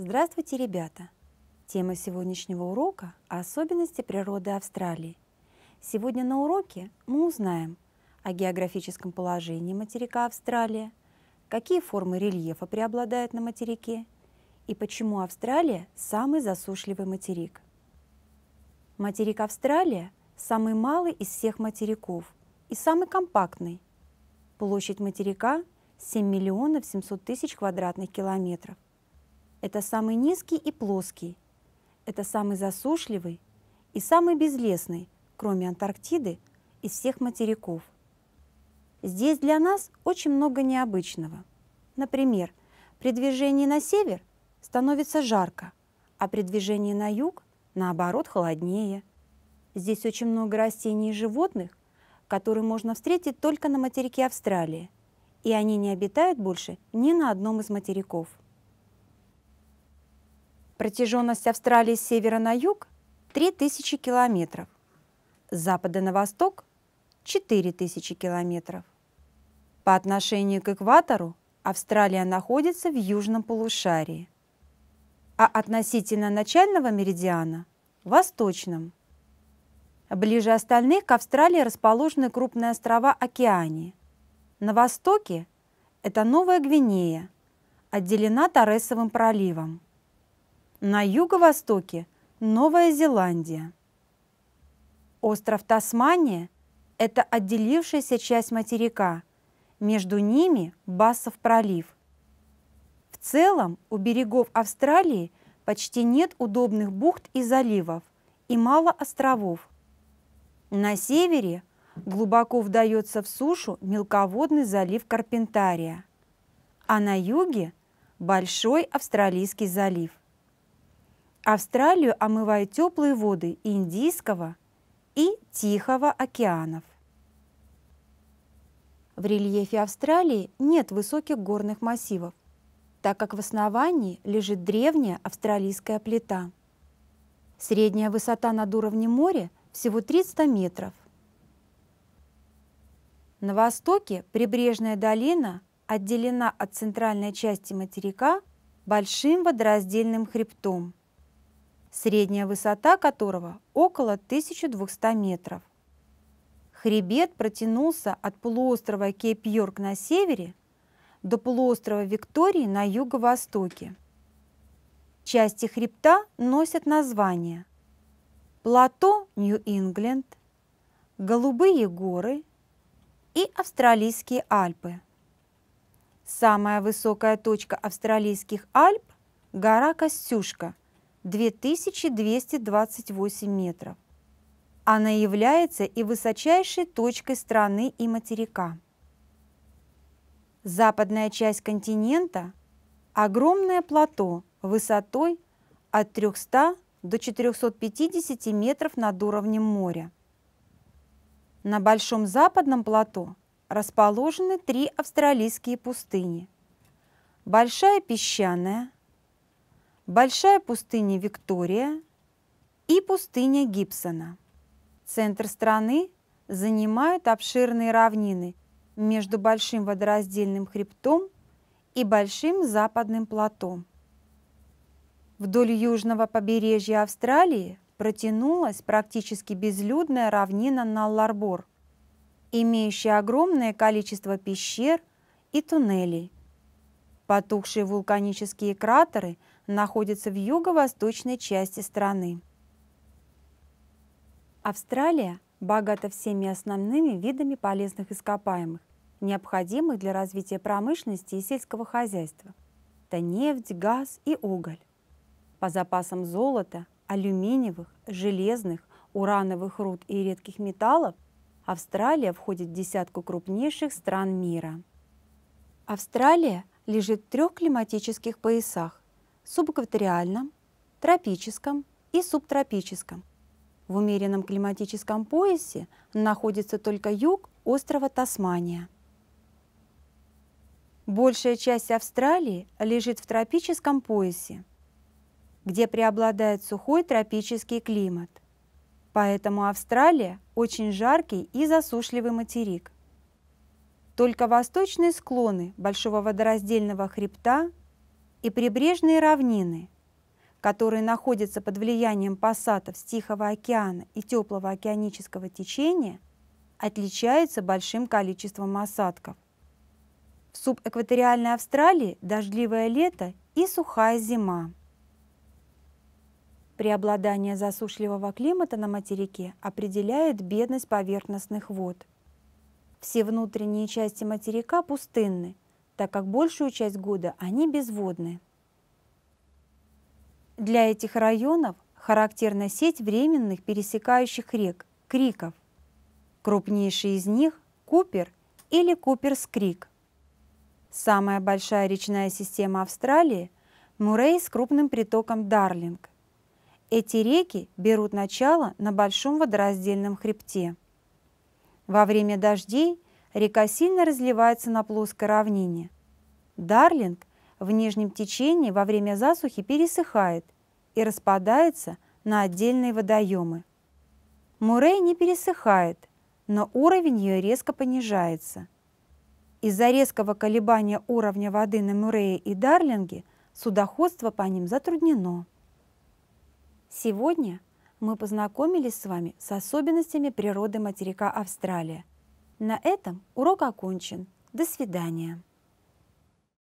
Здравствуйте, ребята! Тема сегодняшнего урока – особенности природы Австралии. Сегодня на уроке мы узнаем о географическом положении материка Австралия, какие формы рельефа преобладают на материке и почему Австралия – самый засушливый материк. Материк Австралия – самый малый из всех материков и самый компактный. Площадь материка – 7 миллионов 700 тысяч квадратных километров. Это самый низкий и плоский. Это самый засушливый и самый безлесный, кроме Антарктиды, из всех материков. Здесь для нас очень много необычного. Например, при движении на север становится жарко, а при движении на юг, наоборот, холоднее. Здесь очень много растений и животных, которые можно встретить только на материке Австралии, и они не обитают больше ни на одном из материков. Протяженность Австралии с севера на юг – 3000 километров. С запада на восток – 4000 километров. По отношению к экватору Австралия находится в южном полушарии, а относительно начального меридиана – восточном. Ближе остальных к Австралии расположены крупные острова Океании. На востоке – это Новая Гвинея, отделена Торресовым проливом. На юго-востоке – Новая Зеландия. Остров Тасмания – это отделившаяся часть материка. Между ними – Бассов пролив. В целом у берегов Австралии почти нет удобных бухт и заливов, и мало островов. На севере глубоко вдается в сушу мелководный залив Карпентария, а на юге – Большой Австралийский залив – Австралию омывают теплые воды Индийского и Тихого океанов. В рельефе Австралии нет высоких горных массивов, так как в основании лежит древняя австралийская плита. Средняя высота над уровнем моря всего 300 метров. На востоке прибрежная долина отделена от центральной части материка большим водораздельным хребтом – средняя высота которого около 1200 метров. Хребет протянулся от полуострова Кейп-Йорк на севере до полуострова Виктории на юго-востоке. Части хребта носят названия плато Нью-Ингленд, Голубые горы и Австралийские Альпы. Самая высокая точка австралийских Альп – гора Костюшка – 2228 метров. Она является и высочайшей точкой страны и материка. Западная часть континента – огромное плато высотой от 300 до 450 метров над уровнем моря. На Большом Западном плато расположены три австралийские пустыни. Большая песчаная – Большая пустыня Виктория и пустыня Гибсона. Центр страны занимают обширные равнины между Большим водораздельным хребтом и Большим западным платом. Вдоль южного побережья Австралии протянулась практически безлюдная равнина Налларбор, имеющая огромное количество пещер и туннелей – Потухшие вулканические кратеры находятся в юго-восточной части страны. Австралия богата всеми основными видами полезных ископаемых, необходимых для развития промышленности и сельского хозяйства. Это нефть, газ и уголь. По запасам золота, алюминиевых, железных, урановых руд и редких металлов Австралия входит в десятку крупнейших стран мира. Австралия – лежит в трех климатических поясах – субэкваториальном, тропическом и субтропическом. В умеренном климатическом поясе находится только юг острова Тасмания. Большая часть Австралии лежит в тропическом поясе, где преобладает сухой тропический климат. Поэтому Австралия очень жаркий и засушливый материк – только восточные склоны большого водораздельного хребта и прибрежные равнины, которые находятся под влиянием пассатов с Тихого океана и теплого океанического течения, отличаются большим количеством осадков. В субэкваториальной Австралии дождливое лето и сухая зима. Преобладание засушливого климата на материке определяет бедность поверхностных вод – все внутренние части материка пустынны, так как большую часть года они безводны. Для этих районов характерна сеть временных пересекающих рек – криков. Крупнейший из них – Купер или Куперскрик. Самая большая речная система Австралии – Мурей с крупным притоком Дарлинг. Эти реки берут начало на большом водораздельном хребте. Во время дождей река сильно разливается на плоской равнине. Дарлинг в нижнем течении во время засухи пересыхает и распадается на отдельные водоемы. Мурей не пересыхает, но уровень ее резко понижается. Из-за резкого колебания уровня воды на Мурее и Дарлинге судоходство по ним затруднено. Сегодня – мы познакомились с вами с особенностями природы материка Австралия. На этом урок окончен. До свидания.